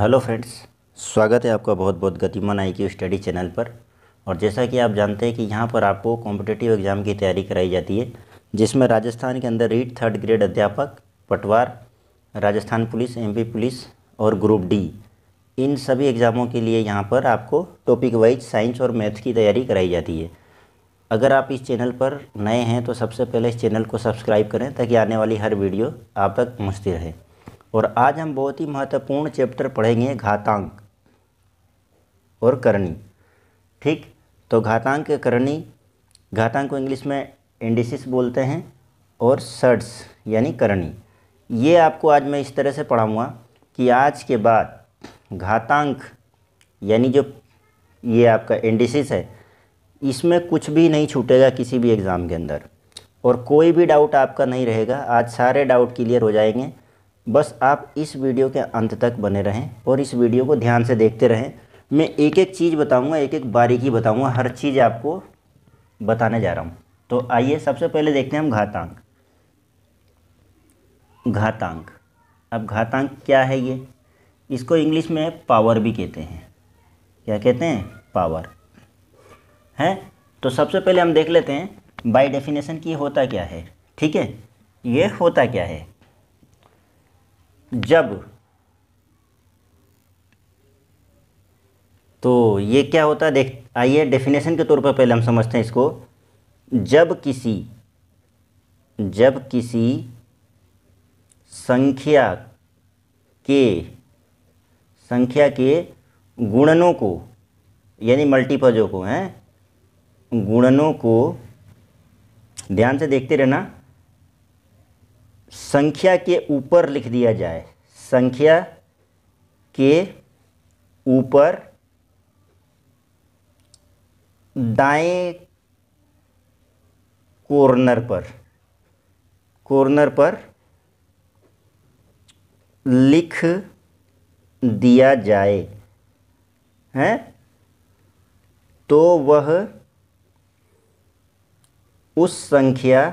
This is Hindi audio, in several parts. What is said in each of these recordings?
हेलो फ्रेंड्स स्वागत है आपका बहुत बहुत गतिमान आई क्यू स्टडी चैनल पर और जैसा कि आप जानते हैं कि यहाँ पर आपको कॉम्पिटेटिव एग्ज़ाम की तैयारी कराई जाती है जिसमें राजस्थान के अंदर रीट थर्ड ग्रेड अध्यापक पटवार राजस्थान पुलिस एमपी पुलिस और ग्रुप डी इन सभी एग्ज़ामों के लिए यहाँ पर आपको टॉपिक वाइज साइंस और मैथ की तैयारी कराई जाती है अगर आप इस चैनल पर नए हैं तो सबसे पहले इस चैनल को सब्सक्राइब करें ताकि आने वाली हर वीडियो आप तक पहुँचती रहें और आज हम बहुत ही महत्वपूर्ण चैप्टर पढ़ेंगे घातांक और करनी ठीक तो घातांक करनी घातांक को इंग्लिश में इंडिसिस बोलते हैं और सर्ट्स यानी करनी ये आपको आज मैं इस तरह से पढ़ाऊँगा कि आज के बाद घातांक यानी जो ये आपका इंडिसिस है इसमें कुछ भी नहीं छूटेगा किसी भी एग्ज़ाम के अंदर और कोई भी डाउट आपका नहीं रहेगा आज सारे डाउट क्लियर हो जाएंगे बस आप इस वीडियो के अंत तक बने रहें और इस वीडियो को ध्यान से देखते रहें मैं एक एक चीज़ बताऊंगा एक एक बारीकी बताऊंगा हर चीज़ आपको बताने जा रहा हूं तो आइए सबसे पहले देखते हैं हम घातांक घातांक अब घातांक क्या है ये इसको इंग्लिश में पावर भी कहते हैं क्या कहते हैं पावर हैं तो सबसे पहले हम देख लेते हैं बाई डेफिनेशन की होता क्या है ठीक है ये होता क्या है जब तो ये क्या होता है देख आइए डेफिनेशन के तौर पर पहले हम समझते हैं इसको जब किसी जब किसी संख्या के संख्या के गुणनों को यानी मल्टीपजों को हैं गुणनों को ध्यान से देखते रहना संख्या के ऊपर लिख दिया जाए संख्या के ऊपर दाएं कॉर्नर पर कॉर्नर पर लिख दिया जाए हैं तो वह उस संख्या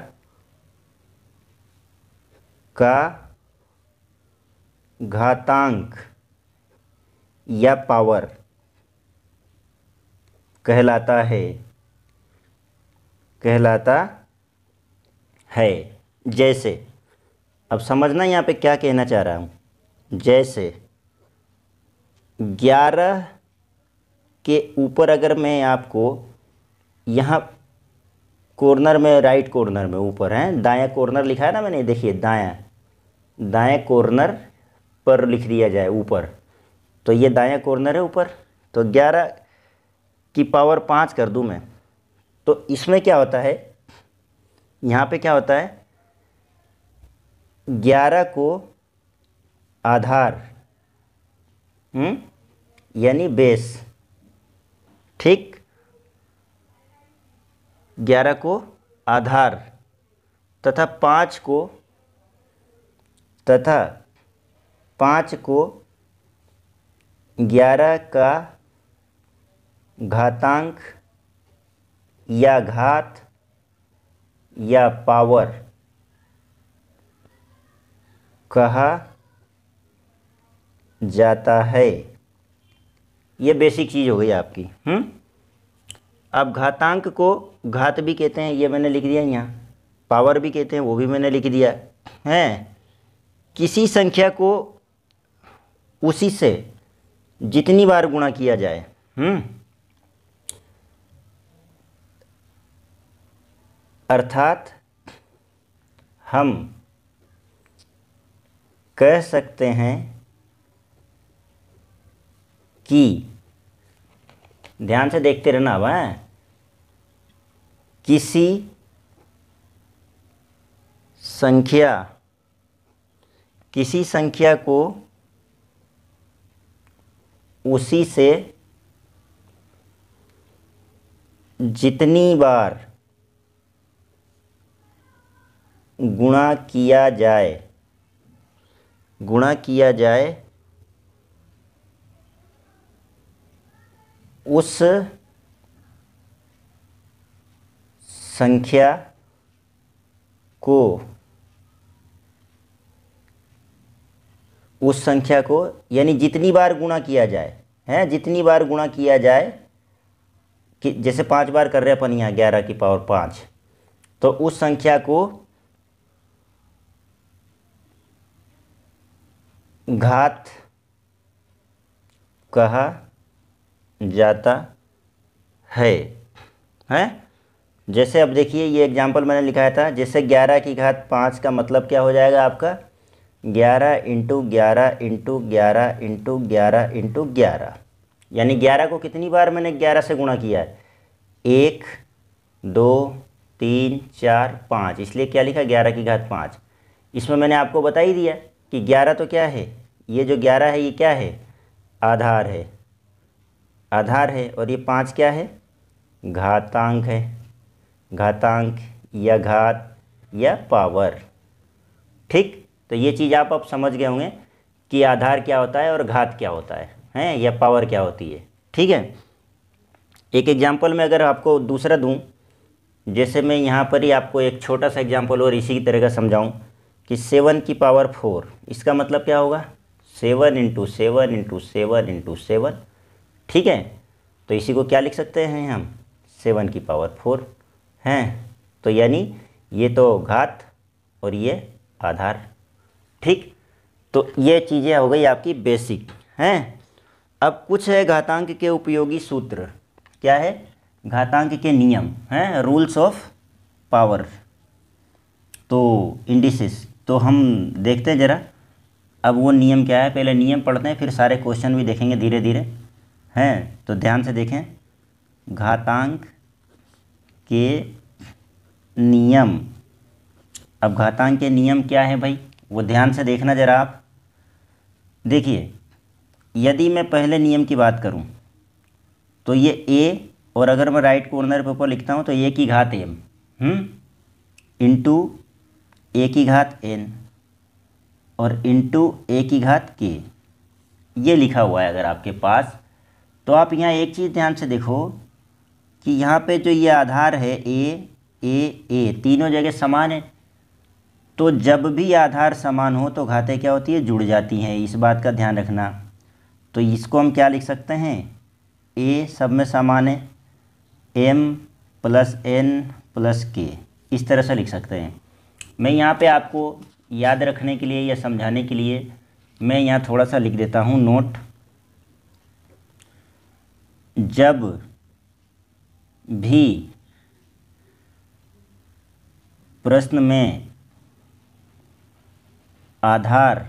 का घातांक या पावर कहलाता है कहलाता है जैसे अब समझना यहाँ पे क्या कहना चाह रहा हूँ जैसे ग्यारह के ऊपर अगर मैं आपको यहाँ कॉर्नर में राइट कॉर्नर में ऊपर है दाया कॉर्नर लिखा है ना मैंने देखिए दाया दाया कॉर्नर पर लिख दिया जाए ऊपर तो ये दाया कॉर्नर है ऊपर तो ग्यारह की पावर पाँच कर दूँ मैं तो इसमें क्या होता है यहाँ पे क्या होता है ग्यारह को आधार हम्म, यानी बेस ठीक ग्यारह को आधार तथा पाँच को तथा पाँच को ग्यारह का घातांक या घात या पावर कहा जाता है ये बेसिक चीज़ हो गई आपकी हम्म अब घातांक को घात भी कहते हैं ये मैंने लिख दिया यहाँ पावर भी कहते हैं वो भी मैंने लिख दिया है किसी संख्या को उसी से जितनी बार गुणा किया जाए हम्म? अर्थात हम कह सकते हैं कि ध्यान से देखते रहना अब किसी संख्या किसी संख्या को उसी से जितनी बार गुणा किया जाए गुणा किया जाए उस संख्या को उस संख्या को यानी जितनी बार गुणा किया जाए हैं जितनी बार गुणा किया जाए कि जैसे पांच बार कर रहे अपन यहाँ ग्यारह की पावर पाँच तो उस संख्या को घात कहा जाता है हैं जैसे अब देखिए ये एग्जाम्पल मैंने लिखाया था जैसे ग्यारह की घात पाँच का मतलब क्या हो जाएगा आपका ग्यारह इंटू ग्यारह इंटू ग्यारह इंटू ग्यारह इंटू ग्यारह यानी ग्यारह को कितनी बार मैंने ग्यारह से गुणा किया है एक दो तीन चार पाँच इसलिए क्या लिखा ग्यारह की घात पाँच इसमें मैंने आपको बता ही दिया कि ग्यारह तो क्या है ये जो ग्यारह है ये क्या है आधार है आधार है और ये पाँच क्या है घातांक है घातांक या घात या पावर ठीक तो ये चीज़ आप अब समझ गए होंगे कि आधार क्या होता है और घात क्या होता है हैं या पावर क्या होती है ठीक है एक एग्जाम्पल में अगर आपको दूसरा दूँ जैसे मैं यहाँ पर ही आपको एक छोटा सा एग्जाम्पल और इसी की तरह का समझाऊँ कि सेवन की पावर फोर इसका मतलब क्या होगा seven into seven into seven into seven ठीक है तो इसी को क्या लिख सकते हैं हम सेवन की पावर फोर हैं तो यानी ये तो घात और ये आधार ठीक तो ये चीज़ें हो गई आपकी बेसिक हैं अब कुछ है घातांक के उपयोगी सूत्र क्या है घातांक के नियम हैं रूल्स ऑफ पावर तो इंडिसिस तो हम देखते हैं ज़रा अब वो नियम क्या है पहले नियम पढ़ते हैं फिर सारे क्वेश्चन भी देखेंगे धीरे धीरे हैं तो ध्यान से देखें घातांक के नियम अब घातांक के नियम क्या है भाई वो ध्यान से देखना ज़रा आप देखिए यदि मैं पहले नियम की बात करूं तो ये ए और अगर मैं राइट कॉर्नर पे ऊपर लिखता हूं तो ए की घात एम इंटू ए की घात एन और इंटू ए की घात के ये लिखा हुआ है अगर आपके पास तो आप यहाँ एक चीज़ ध्यान से देखो कि यहाँ पे जो ये आधार है ए ए ए तीनों जगह समान है तो जब भी आधार समान हो तो घातें क्या होती है जुड़ जाती हैं इस बात का ध्यान रखना तो इसको हम क्या लिख सकते हैं ए सब में समान है एम प्लस एन प्लस के इस तरह से लिख सकते हैं मैं यहाँ पे आपको याद रखने के लिए या समझाने के लिए मैं यहाँ थोड़ा सा लिख देता हूँ नोट जब भी प्रश्न में आधार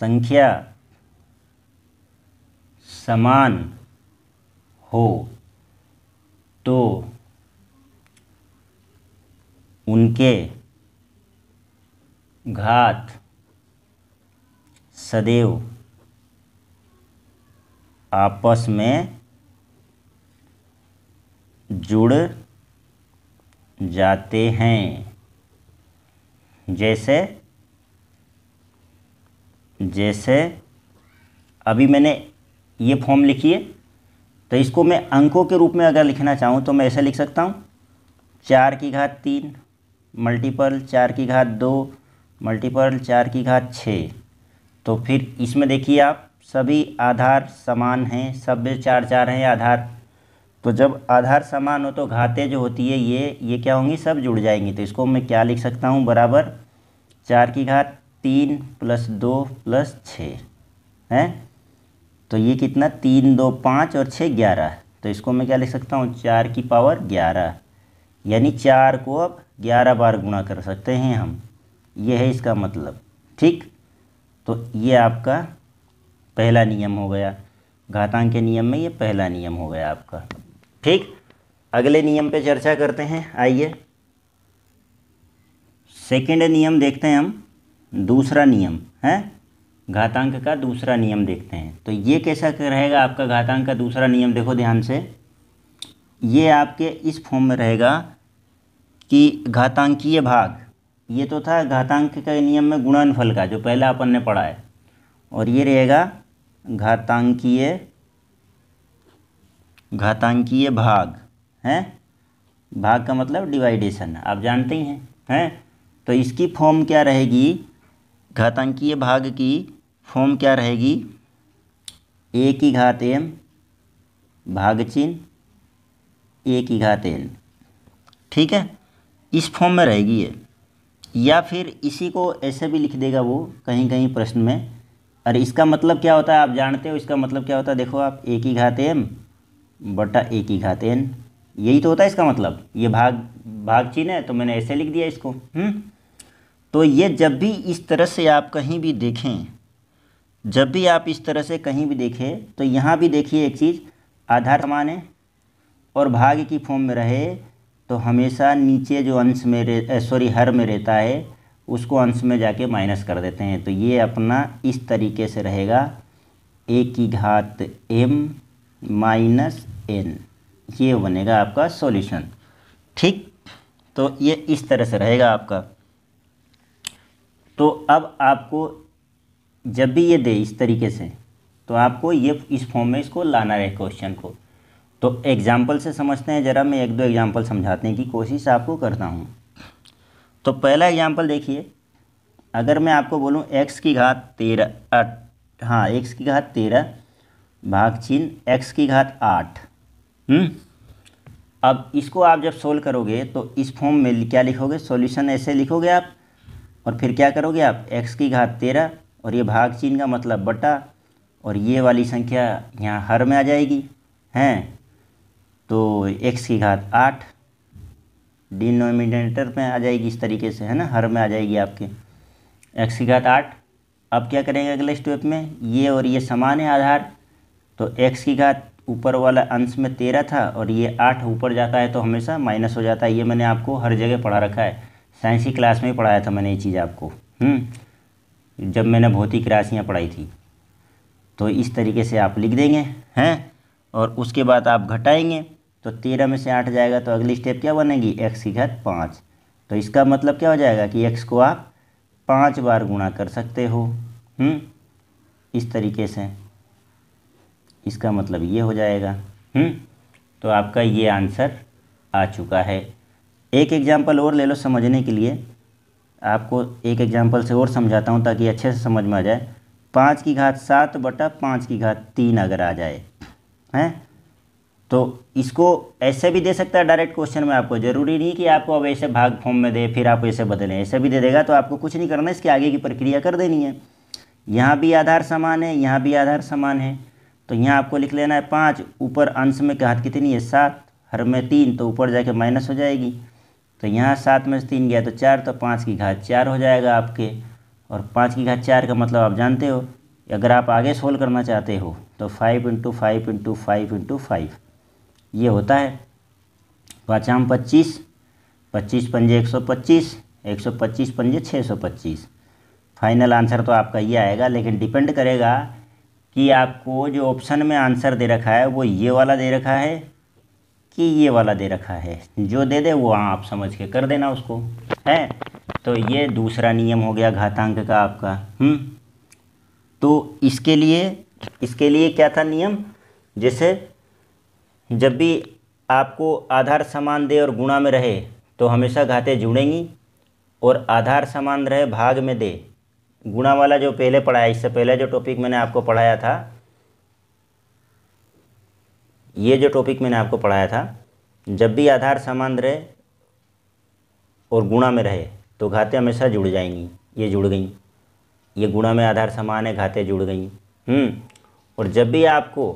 संख्या समान हो तो उनके घात सदैव आपस में जुड़ जाते हैं जैसे जैसे अभी मैंने ये फॉर्म लिखी है तो इसको मैं अंकों के रूप में अगर लिखना चाहूँ तो मैं ऐसे लिख सकता हूँ चार की घात तीन मल्टीपल चार की घात दो मल्टीपल चार की घात छः तो फिर इसमें देखिए आप सभी आधार समान हैं सब चार चार हैं आधार तो जब आधार समान हो तो घातें जो होती है ये ये क्या होंगी सब जुड़ जाएंगी तो इसको मैं क्या लिख सकता हूँ बराबर चार की घात तीन प्लस दो प्लस छः हैं तो ये कितना तीन दो पाँच और छः ग्यारह तो इसको मैं क्या लिख सकता हूँ चार की पावर ग्यारह यानी चार को अब ग्यारह बार गुणा कर सकते हैं हम ये है इसका मतलब ठीक तो ये आपका पहला नियम हो गया घातांक के नियम में ये पहला नियम हो गया आपका ठीक अगले नियम पे चर्चा करते हैं आइए सेकेंड नियम देखते हैं हम दूसरा नियम है घातांक का दूसरा नियम देखते हैं तो ये कैसा रहेगा आपका घातांक का दूसरा नियम देखो ध्यान से ये आपके इस फॉर्म में रहेगा कि घातांकीय भाग ये तो था घातांक का नियम में गुणनफल का जो पहला अपन ने पढ़ा है और ये रहेगा घातांकीय घातांकीय भाग हैं भाग का मतलब डिवाइडेशन आप जानते ही हैं हैं तो इसकी फॉर्म क्या रहेगी घातांकीय भाग की फॉर्म क्या रहेगी ए की घात एम भाग चिन्ह ए की घात एन ठीक है इस फॉर्म में रहेगी ये या फिर इसी को ऐसे भी लिख देगा वो कहीं कहीं प्रश्न में और इसका मतलब क्या होता है आप जानते हो इसका मतलब क्या होता है देखो आप ए की घात एम बटा ए की घात एन यही तो होता है इसका मतलब ये भाग भाग चिन्ह है तो मैंने ऐसे लिख दिया इसको हुँ? हम्म। तो ये जब भी इस तरह से आप कहीं भी देखें जब भी आप इस तरह से कहीं भी देखें तो यहाँ भी देखिए एक चीज़ आधार समान है और भाग की फॉर्म में रहे तो हमेशा नीचे जो अंश में रह सॉरी हर में रहता है उसको अंश में जाके माइनस कर देते हैं तो ये अपना इस तरीके से रहेगा ए की घात एम माइनस एन ये बनेगा आपका सॉल्यूशन ठीक तो ये इस तरह से रहेगा आपका तो अब आपको जब भी ये दे इस तरीके से तो आपको ये इस फॉर्म में इसको लाना है क्वेश्चन को तो एग्ज़ाम्पल से समझते हैं ज़रा मैं एक दो एग्ज़ाम्पल समझाने की कोशिश आपको करता हूँ तो पहला एग्ज़ाम्पल देखिए अगर मैं आपको बोलूँ एक्स की घात तेरह हाँ एक्स की घात तेरह भाग चिन्ह एक्स की घात आठ हम्म? अब इसको आप जब सोल्व करोगे तो इस फॉर्म में क्या लिखोगे सॉल्यूशन ऐसे लिखोगे आप और फिर क्या करोगे आप एक्स की घात तेरह और ये भाग चिन्ह का मतलब बटा और ये वाली संख्या यहाँ हर में आ जाएगी हैं तो एक्स की घात आठ डिनोमिनेटर में आ जाएगी इस तरीके से है ना हर में आ जाएगी आपके एक्स की घात आठ अब क्या करेंगे अगले स्टेप में ये और ये समान है आधार तो एक्स की घात ऊपर वाला अंश में तेरह था और ये आठ ऊपर जाता है तो हमेशा माइनस हो जाता है ये मैंने आपको हर जगह पढ़ा रखा है साइंस की क्लास में ही पढ़ाया था मैंने ये चीज़ आपको हम्म। जब मैंने भौतिक राशियाँ पढ़ाई थी तो इस तरीके से आप लिख देंगे हैं और उसके बाद आप घटाएंगे तो तेरह में से आठ जाएगा तो अगली स्टेप क्या बनेगी एक्स की घात पाँच तो इसका मतलब क्या हो जाएगा कि एक्स को आप पाँच बार गुणा कर सकते हो हम्म। इस तरीके से इसका मतलब ये हो जाएगा हुँ? हम्म, तो आपका ये आंसर आ चुका है एक एग्जाम्पल और ले लो समझने के लिए आपको एक एग्जाम्पल से और समझाता हूँ ताकि अच्छे से समझ में आ जाए पाँच की घात सात बटा पाँच की घात तीन अगर आ जाए हैं तो इसको ऐसे भी दे सकता है डायरेक्ट क्वेश्चन में आपको ज़रूरी नहीं कि आपको अब ऐसे भाग फॉर्म में दे फिर आप ऐसे बदलें ऐसे भी दे देगा तो आपको कुछ नहीं करना इसके आगे की प्रक्रिया कर देनी है यहाँ भी आधार समान है यहाँ भी आधार समान है तो यहाँ आपको लिख लेना है पाँच ऊपर अंश में घात कितनी है सात हर में तीन तो ऊपर जाके माइनस हो जाएगी तो यहाँ सात में से तीन गया तो चार तो पाँच की घात चार हो जाएगा आपके और पाँच की घात चार का मतलब आप जानते हो अगर आप आगे सोल्व करना चाहते हो तो five into five into five into five ये होता है पाँचाम पच्चीस पच्चीस पंजे एक सौ पच्चीस एक सौ पच्चीस पंजे छः सौ पच्चीस फाइनल आंसर तो आपका ये आएगा लेकिन डिपेंड करेगा कि आपको जो ऑप्शन में आंसर दे रखा है वो ये वाला दे रखा है कि ये वाला दे रखा है जो दे दे वो आप समझ के कर देना उसको है तो ये दूसरा नियम हो गया घातांक का आपका हम्म तो इसके लिए इसके लिए क्या था नियम जैसे जब भी आपको आधार समान दे और गुणा में रहे तो हमेशा घाते जुड़ेंगी और आधार समान रहे भाग में दे गुणा वाला जो पहले पढ़ाया इससे पहले जो टॉपिक मैंने आपको पढ़ाया था ये जो टॉपिक मैंने आपको पढ़ाया था जब भी आधार समान रहे और गुणा में रहे तो घाते हमेशा जुड़ जाएंगी ये जुड़ गई ये गुणा में आधार समान है घाते जुड़ गई हम्म, और जब भी आपको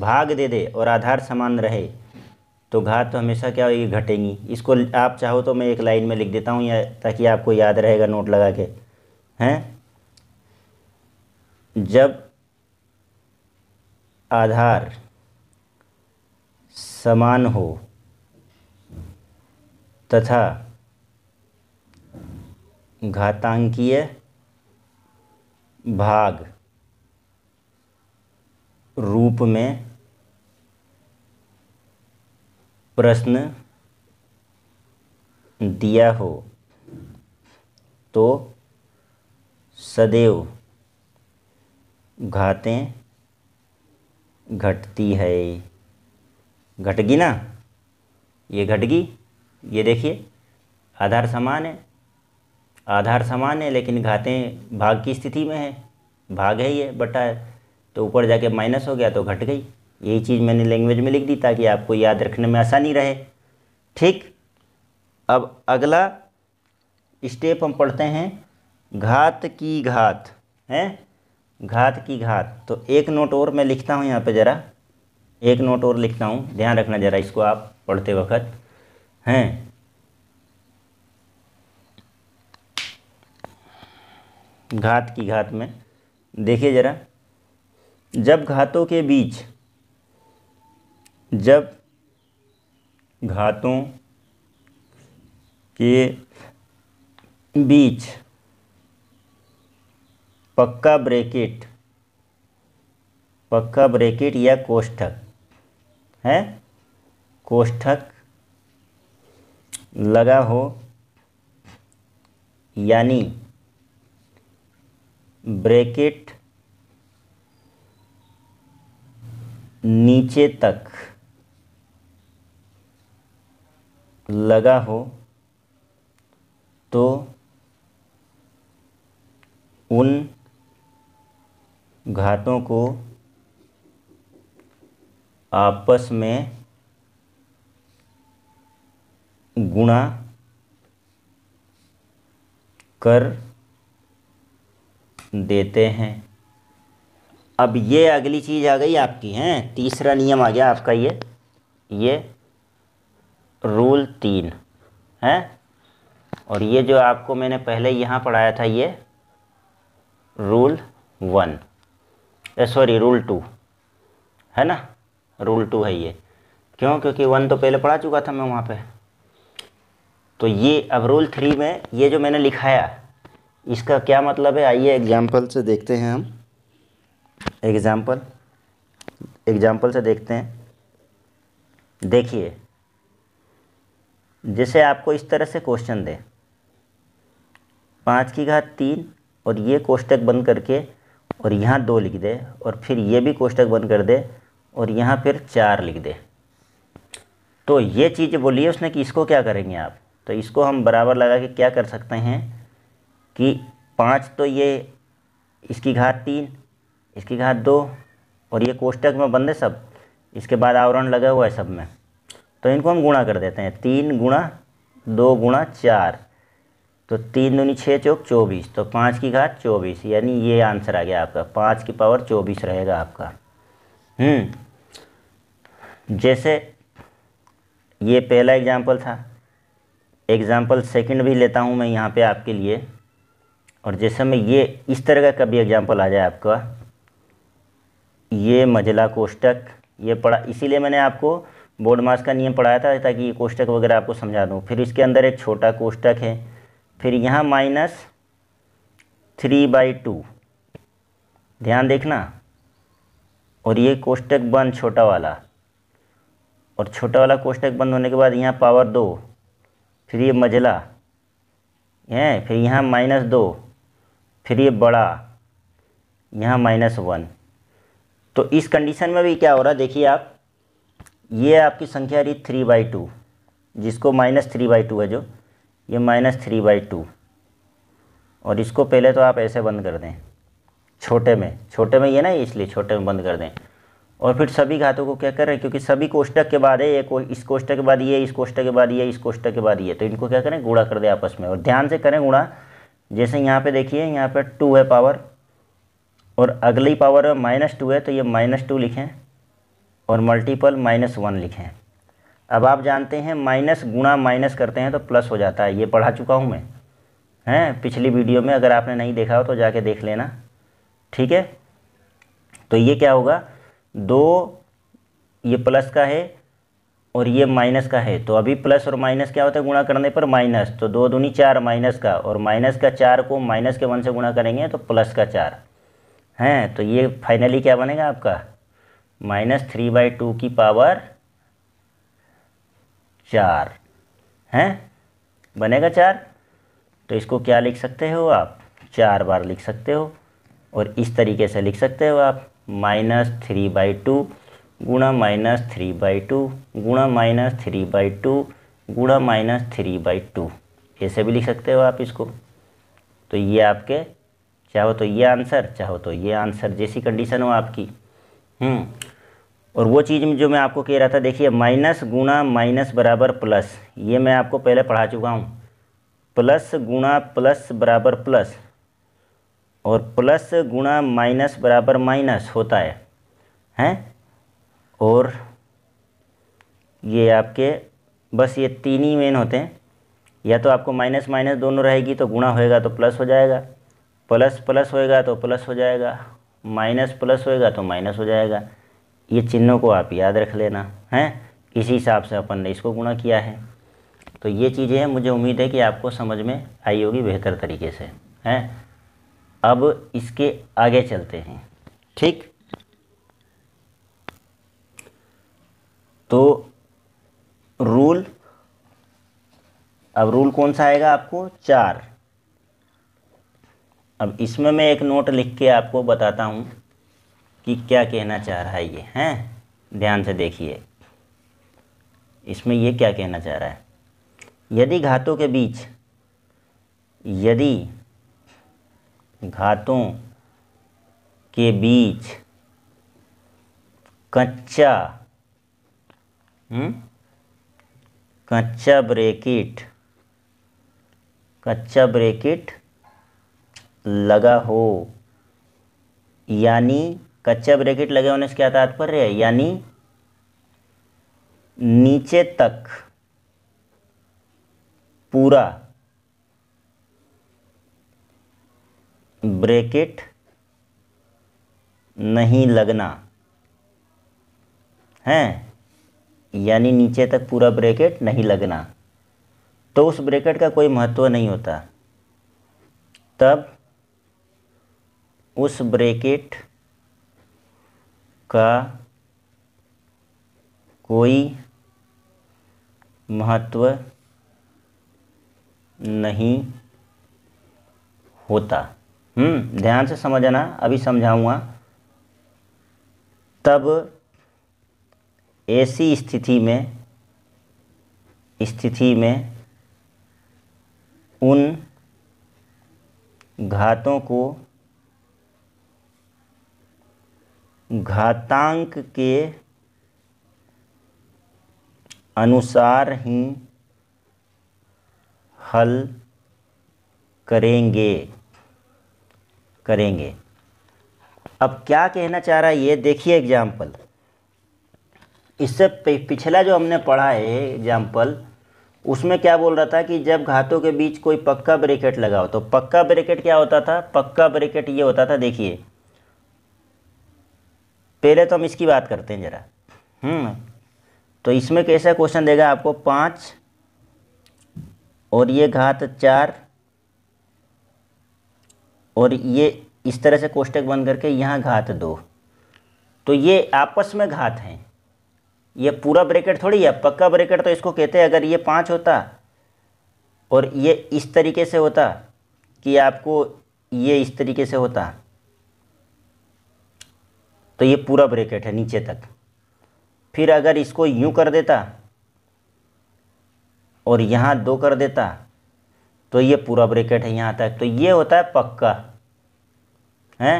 भाग दे दे और आधार समान रहे तो घात तो हमेशा क्या होगी घटेंगी इसको आप चाहो तो मैं एक लाइन में लिख देता हूँ या ताकि आपको याद रहेगा नोट लगा के हैं जब आधार समान हो तथा घातांकीय भाग रूप में प्रश्न दिया हो तो सदैव घातें घटती है घटगी ना ये घटगी ये देखिए आधार समान है आधार समान है लेकिन घातें भाग की स्थिति में है भाग है ये बटा है तो ऊपर जाके माइनस हो गया तो घट गई यही चीज़ मैंने लैंग्वेज में लिख दी ताकि आपको याद रखने में आसानी रहे ठीक अब अगला स्टेप हम पढ़ते हैं घात की घात है घात की घात तो एक नोट और मैं लिखता हूँ यहाँ पे ज़रा एक नोट और लिखता हूँ ध्यान रखना ज़रा इसको आप पढ़ते वक्त हैं घात की घात में देखिए ज़रा जब घातों के बीच जब घातों के बीच पक्का ब्रेकेट पक्का ब्रेकेट या कोष्ठक है कोष्ठक लगा हो यानी ब्रेकेट नीचे तक लगा हो तो उन घातों को आपस में गुणा कर देते हैं अब ये अगली चीज़ आ गई आपकी हैं तीसरा नियम आ गया आपका ये ये रूल तीन हैं और ये जो आपको मैंने पहले यहाँ पढ़ाया था ये rule one sorry rule two है ना रूल टू है ये क्यों क्योंकि वन तो पहले पढ़ा चुका था मैं वहाँ पे तो ये अब रूल थ्री में ये जो मैंने लिखाया इसका क्या मतलब है आइए एग्जाम्पल से देखते हैं हम एग्जाम्पल एग्जाम्पल से देखते हैं देखिए जैसे आपको इस तरह से क्वेश्चन दे पाँच की घात तीन और ये कोष्टक बंद करके और यहाँ दो लिख दे और फिर ये भी कोष्टक बंद कर दे और यहाँ फिर चार लिख दे तो ये चीज़ बोलिए उसने कि इसको क्या करेंगे आप तो इसको हम बराबर लगा के क्या कर सकते हैं कि पाँच तो ये इसकी घात तीन इसकी घात दो और ये कोष्टक में बंद है सब इसके बाद आवरण लगा हुआ है सब में तो इनको हम गुणा कर देते हैं तीन गुणा दो गुणा चार तो तीन दूनी छः चौक चौबीस तो पाँच की घात चौबीस यानी ये आंसर आ गया आपका पाँच की पावर चौबीस रहेगा आपका हम्म। जैसे ये पहला एग्जाम्पल था एग्ज़ाम्पल सेकंड भी लेता हूँ मैं यहाँ पे आपके लिए और जैसे मैं ये इस तरह का कभी एग्ज़ाम्पल आ जाए आपका ये मजला कोष्टक ये पढ़ा इसीलिए मैंने आपको बोर्ड मास का नियम पढ़ाया था ताकि ये कोष्टक वगैरह आपको समझा दूँ फिर इसके अंदर एक छोटा कोष्टक है फिर यहाँ माइनस थ्री बाई टू ध्यान देखना और ये कोष्टक बंद छोटा वाला और छोटा वाला कोष्टक बंद होने के बाद यहाँ पावर दो फिर ये मजला है फिर यहाँ माइनस दो फिर ये बड़ा यहाँ माइनस वन तो इस कंडीशन में भी क्या हो रहा है देखिए आप ये आपकी संख्या रही थ्री बाई टू जिसको माइनस थ्री बाई टू है जो ये माइनस थ्री बाई टू और इसको पहले तो आप ऐसे बंद कर दें छोटे में छोटे में ये ना इसलिए छोटे में बंद कर दें और फिर सभी घातों को क्या कर रहे हैं क्योंकि सभी कोष्टक के बाद है ये को, इस कोष्टक के बाद ये इस कोष्टक के बाद ये इस कोष्टक के बाद ये तो इनको क्या करें गुणा कर दें आपस में और ध्यान से करें गुणा जैसे यहाँ पे देखिए यहाँ पे टू है पावर और अगली पावर में माइनस टू है तो ये माइनस टू लिखें और मल्टीपल माइनस वन लिखें अब आप जानते हैं माइनस गुणा माइनस करते हैं तो प्लस हो जाता है ये पढ़ा चुका हूँ मैं हैं पिछली वीडियो में अगर आपने नहीं देखा हो तो जाके देख लेना ठीक है तो ये क्या होगा दो ये प्लस का है और ये माइनस का है तो अभी प्लस और माइनस क्या होता है गुणा करने पर माइनस तो दो दूनी चार माइनस का और माइनस का चार को माइनस के वन से गुणा करेंगे तो प्लस का चार हैं तो ये फाइनली क्या बनेगा आपका माइनस थ्री बाई टू की पावर चार हैं बनेगा चार तो इसको क्या लिख सकते हो आप चार बार लिख सकते हो और इस तरीके से लिख सकते हो आप माइनस थ्री बाई टू गुणा माइनस थ्री बाई टू गुणा माइनस थ्री बाई टू गुणा माइनस थ्री बाई टू ऐसे भी लिख सकते हो आप इसको तो ये आपके चाहो तो ये आंसर चाहो तो ये आंसर जैसी कंडीशन हो आपकी हम्म। और वो चीज़ जो मैं आपको कह रहा था देखिए माइनस गुणा माइनस बराबर प्लस ये मैं आपको पहले पढ़ा चुका हूँ प्लस गुणा प्लस बराबर प्लस और प्लस गुणा माइनस बराबर माइनस होता है हैं और ये आपके बस ये तीन ही मेन होते हैं या तो आपको माइनस माइनस दोनों रहेगी तो गुणा होएगा तो प्लस हो जाएगा प्लस प्लस होएगा तो प्लस हो जाएगा माइनस प्लस होएगा तो माइनस हो जाएगा ये चिन्हों को आप याद रख लेना है इसी हिसाब से अपन ने इसको गुणा किया है तो ये चीज़ें हैं मुझे उम्मीद है कि आपको समझ में आई होगी बेहतर तरीके से हैं अब इसके आगे चलते हैं ठीक तो रूल अब रूल कौन सा आएगा आपको चार अब इसमें मैं एक नोट लिख के आपको बताता हूँ कि क्या कहना चाह रहा है ये हैं ध्यान से देखिए इसमें ये क्या कहना चाह रहा है यदि घातों के बीच यदि घातों के बीच कच्चा हुँ? हम्म? कच्चा ब्रेकिट कच्चा ब्रेकिट लगा हो यानी कच्चा ब्रैकेट लगे होने से क्या तात्पर्य है यानी नीचे तक पूरा ब्रैकेट नहीं लगना है यानी नीचे तक पूरा ब्रैकेट नहीं लगना तो उस ब्रैकेट का कोई महत्व नहीं होता तब उस ब्रैकेट का कोई महत्व नहीं होता हम्म ध्यान से समझना अभी समझाऊंगा तब ऐसी स्थिति में स्थिति में उन घातों को घातांक के अनुसार ही हल करेंगे करेंगे अब क्या कहना चाह रहा है ये देखिए एग्जाम्पल इससे पिछला जो हमने पढ़ा है एग्जाम्पल उसमें क्या बोल रहा था कि जब घातों के बीच कोई पक्का ब्रेकेट लगा हो तो पक्का ब्रेकेट क्या होता था पक्का ब्रेकेट ये होता था देखिए पहले तो हम इसकी बात करते हैं ज़रा हम्म। तो इसमें कैसा क्वेश्चन देगा आपको पाँच और ये घात चार और ये इस तरह से कोष्टक बंद करके यहाँ घात दो तो ये आपस में घात हैं ये पूरा ब्रैकेट थोड़ी है पक्का ब्रैकेट तो इसको कहते हैं अगर ये पाँच होता और ये इस तरीके से होता कि आपको ये इस तरीके से होता तो ये पूरा ब्रेकेट है नीचे तक फिर अगर इसको यूँ कर देता और यहाँ दो कर देता तो ये पूरा ब्रेकेट है यहाँ तक तो ये होता है पक्का है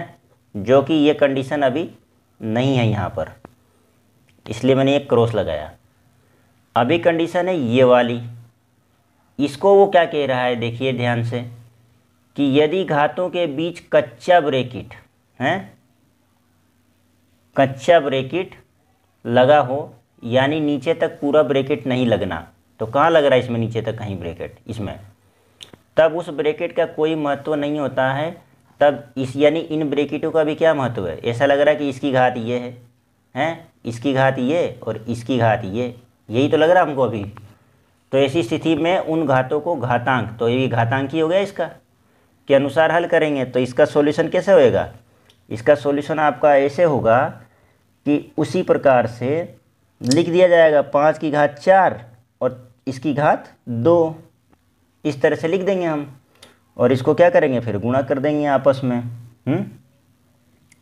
जो कि ये कंडीशन अभी नहीं है यहाँ पर इसलिए मैंने एक क्रॉस लगाया अभी कंडीशन है ये वाली इसको वो क्या कह रहा है देखिए ध्यान से कि यदि घातों के बीच कच्चा ब्रेकिट है कच्चा ब्रेकिट लगा हो यानी नीचे तक पूरा ब्रेकेट नहीं लगना तो कहाँ लग रहा है इसमें नीचे तक कहीं ब्रेकेट इसमें तब उस ब्रेकेट का कोई महत्व नहीं होता है तब इस यानी इन ब्रेकेटों का भी क्या महत्व है ऐसा लग रहा है कि इसकी घात ये है हैं इसकी घात ये और इसकी घात ये यही तो लग रहा हमको अभी तो ऐसी स्थिति में उन घातों को घातांक तो ये घातांक ही हो गया इसका के अनुसार हल करेंगे तो इसका सॉल्यूशन कैसे होएगा इसका सॉल्यूशन आपका ऐसे होगा कि उसी प्रकार से लिख दिया जाएगा पाँच की घात चार और इसकी घात दो इस तरह से लिख देंगे हम और इसको क्या करेंगे फिर गुणा कर देंगे आपस में हुँ? हम्म?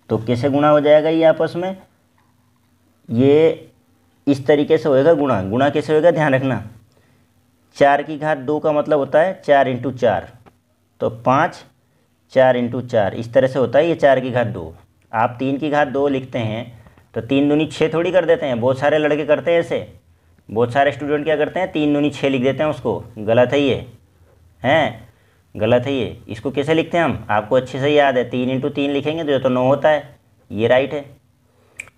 तो कैसे गुणा हो जाएगा ये आपस में ये इस तरीके से होएगा गुणा गुणा कैसे होएगा ध्यान रखना चार की घात दो का मतलब होता है चार इंटू चार तो पाँच चार इंटू चार इस तरह से होता है ये चार की घात दो आप तीन की घात दो लिखते हैं तो तीन दूनी छः थोड़ी कर देते हैं बहुत सारे लड़के करते हैं ऐसे बहुत सारे स्टूडेंट क्या करते हैं तीन दूनी छः लिख देते हैं उसको गलत है ये हैं गलत है ये इसको कैसे लिखते हैं हम आपको अच्छे से याद है तीन इंटू तीन लिखेंगे तो ये तो नौ होता है ये राइट है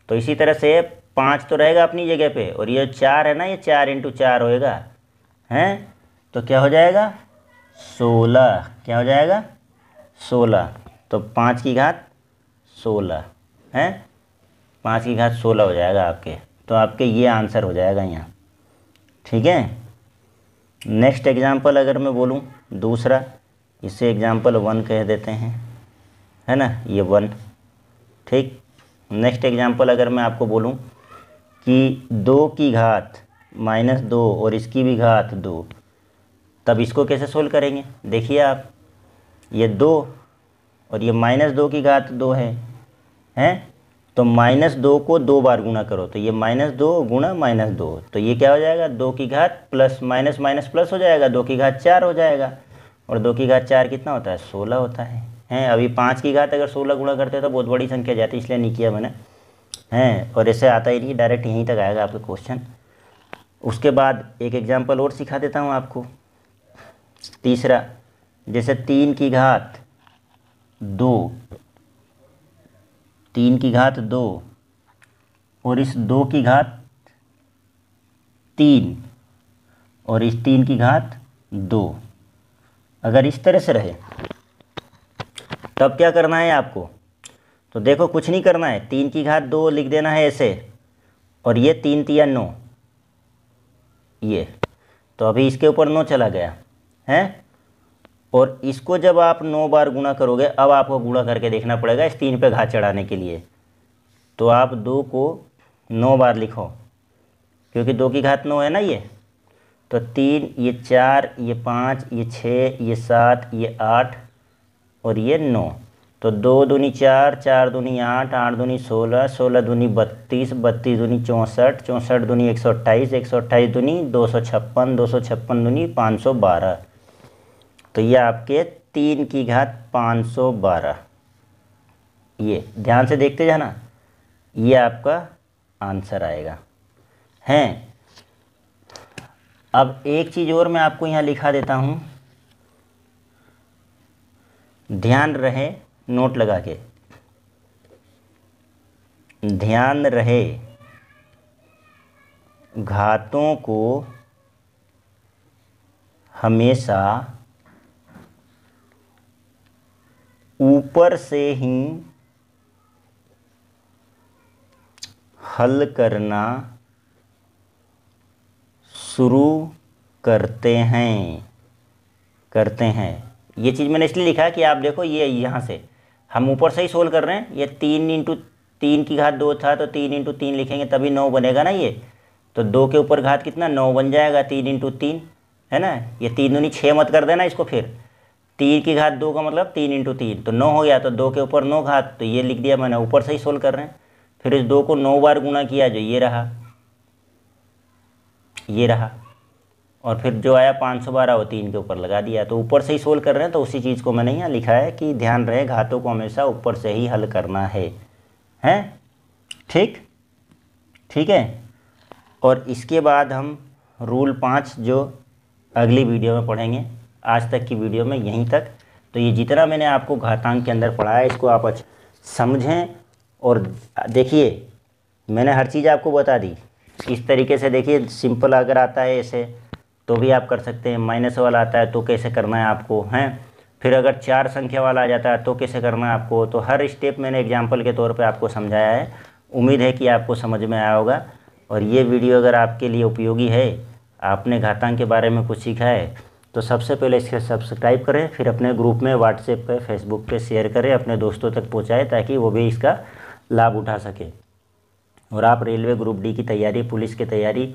तो इसी तरह से पाँच तो रहेगा अपनी जगह पर और ये चार है ना ये चार इंटू चार होएगा हैं तो क्या हो जाएगा सोलह क्या हो जाएगा सोलह तो पाँच की घात सोलह हैं पाँच की घात सोलह हो जाएगा आपके तो आपके ये आंसर हो जाएगा यहाँ ठीक है नेक्स्ट एग्ज़ाम्पल अगर मैं बोलूँ दूसरा इसे एग्ज़ाम्पल वन कह देते हैं है ना ये वन ठीक नेक्स्ट एग्ज़ाम्पल अगर मैं आपको बोलूँ कि दो की घात माइनस दो और इसकी भी घात दो तब इसको कैसे सोल्व करेंगे देखिए आप ये दो और ये माइनस दो की घात दो है हैं तो माइनस दो को दो बार गुणा करो तो ये माइनस दो गुणा माइनस दो तो ये क्या हो जाएगा दो की घात प्लस माइनस माइनस प्लस हो जाएगा दो की घात चार हो जाएगा और दो की घात चार कितना होता है सोलह होता है हैं अभी पाँच की घात अगर सोलह गुणा करते तो बहुत बड़ी संख्या जाती इसलिए नहीं किया मैंने हैं और ऐसे आता ही नहीं डायरेक्ट यहीं तक आएगा आपका क्वेश्चन उसके बाद एक एग्जाम्पल और सिखा देता हूँ आपको तीसरा जैसे तीन की घात दो तीन की घात दो और इस दो की घात तीन और इस तीन की घात दो अगर इस तरह से रहे तब क्या करना है आपको तो देखो कुछ नहीं करना है तीन की घात दो लिख देना है ऐसे और ये तीन तिया नौ ये तो अभी इसके ऊपर नौ चला गया है और इसको जब आप नौ बार गुणा करोगे अब आपको गुणा करके देखना पड़ेगा इस तीन पे घात चढ़ाने के लिए तो आप दो को नौ बार लिखो क्योंकि दो की घात नौ है ना ये तो तीन ये चार ये पाँच ये छः ये सात ये आठ और ये नौ तो दो दूनी चार चार दूनी आठ आठ दूनी सोलह सोलह दूनी बत्तीस बत्तीस दूनी चौंसठ चौंसठ दूनी एक सौ अट्ठाईस एक सौ अट्ठाईस दूनी दो सौ छप्पन दो सौ छप्पन दूनी पाँच सौ बारह तो ये आपके तीन की घात पाँच सौ बारह ये ध्यान से देखते जाना ये आपका आंसर आएगा हैं अब एक चीज़ और मैं आपको यहाँ लिखा देता हूँ ध्यान रहे नोट लगा के ध्यान रहे घातों को हमेशा ऊपर से ही हल करना शुरू करते हैं करते हैं ये चीज़ मैंने इसलिए लिखा कि आप देखो ये यहाँ से हम ऊपर से ही सोल्व कर रहे हैं ये तीन इंटू तीन की घात दो था तो तीन इंटू तीन लिखेंगे तभी नौ बनेगा ना ये तो दो के ऊपर घात कितना नौ बन जाएगा तीन इंटू तीन है ना ये तीन दूनी छः मत कर देना इसको फिर तीन की घात दो का मतलब तीन इंटू तीन तो नौ हो गया तो दो के ऊपर नौ घात तो ये लिख दिया मैंने ऊपर से ही सोल्व कर रहे हैं फिर इस दो को नौ बार गुणा किया जो ये रहा ये रहा और फिर जो आया पाँच सौ बारह वो तीन के ऊपर लगा दिया तो ऊपर से ही सोल्व कर रहे हैं तो उसी चीज़ को मैंने यहाँ लिखा है कि ध्यान रहे घातों को हमेशा ऊपर से ही हल करना है हैं ठीक ठीक है और इसके बाद हम रूल पाँच जो अगली वीडियो में पढ़ेंगे आज तक की वीडियो में यहीं तक तो ये जितना मैंने आपको घातांक के अंदर पढ़ाया इसको आप अच्छा समझें और देखिए मैंने हर चीज़ आपको बता दी इस तरीके से देखिए सिंपल अगर आता है ऐसे तो भी आप कर सकते हैं माइनस वाला आता है तो कैसे करना है आपको हैं फिर अगर चार संख्या वाला आ जाता है तो कैसे करना है आपको तो हर स्टेप मैंने एग्जाम्पल के तौर पर आपको समझाया है उम्मीद है कि आपको समझ में आया होगा और ये वीडियो अगर आपके लिए उपयोगी है आपने घातांक के बारे में कुछ सीखा है तो सबसे पहले इसके सब्सक्राइब करें फिर अपने ग्रुप में व्हाट्सएप पे फेसबुक पे शेयर करें अपने दोस्तों तक पहुँचाएँ ताकि वो भी इसका लाभ उठा सकें और आप रेलवे ग्रुप डी की तैयारी पुलिस की तैयारी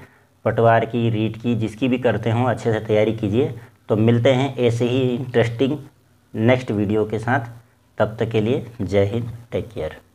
पटवार की रीट की जिसकी भी करते हों अच्छे से तैयारी कीजिए तो मिलते हैं ऐसे ही इंटरेस्टिंग नेक्स्ट वीडियो के साथ तब तक के लिए जय हिंद टेक केयर